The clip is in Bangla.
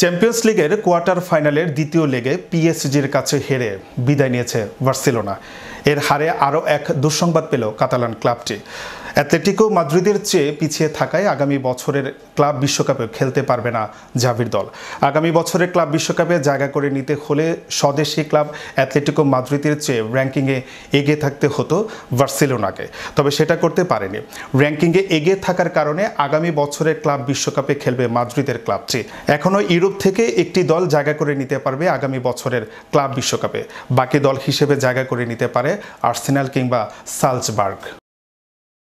চ্যাম্পিয়ন্স লিগের কোয়ার্টার ফাইনালের দ্বিতীয় লেগে পিএসজির কাছে হেরে বিদায় নিয়েছে বার্সেলোনা এর হারে আরও এক দুঃসংবাদ পেল কাতালান ক্লাবটি অ্যাথলেটিকো মাদ্রিদের চেয়ে পিছিয়ে থাকায় আগামী বছরের ক্লাব বিশ্বকাপে খেলতে পারবে না জাভির দল আগামী বছরের ক্লাব বিশ্বকাপে জায়গা করে নিতে হলে স্বদেশি ক্লাব অ্যাথলেটিকো মাদ্রিদের চেয়ে র্যাঙ্কিংয়ে এগিয়ে থাকতে হতো বার্সেলোনাকে তবে সেটা করতে পারেনি র্যাঙ্কিংয়ে এগিয়ে থাকার কারণে আগামী বছরের ক্লাব বিশ্বকাপে খেলবে মাদ্রিদের ক্লাবটি এখনও ইউরোপ থেকে একটি দল জায়গা করে নিতে পারবে আগামী বছরের ক্লাব বিশ্বকাপে বাকি দল হিসেবে জায়গা করে নিতে পারে আর্সেনাল কিংবা সালসবার্গ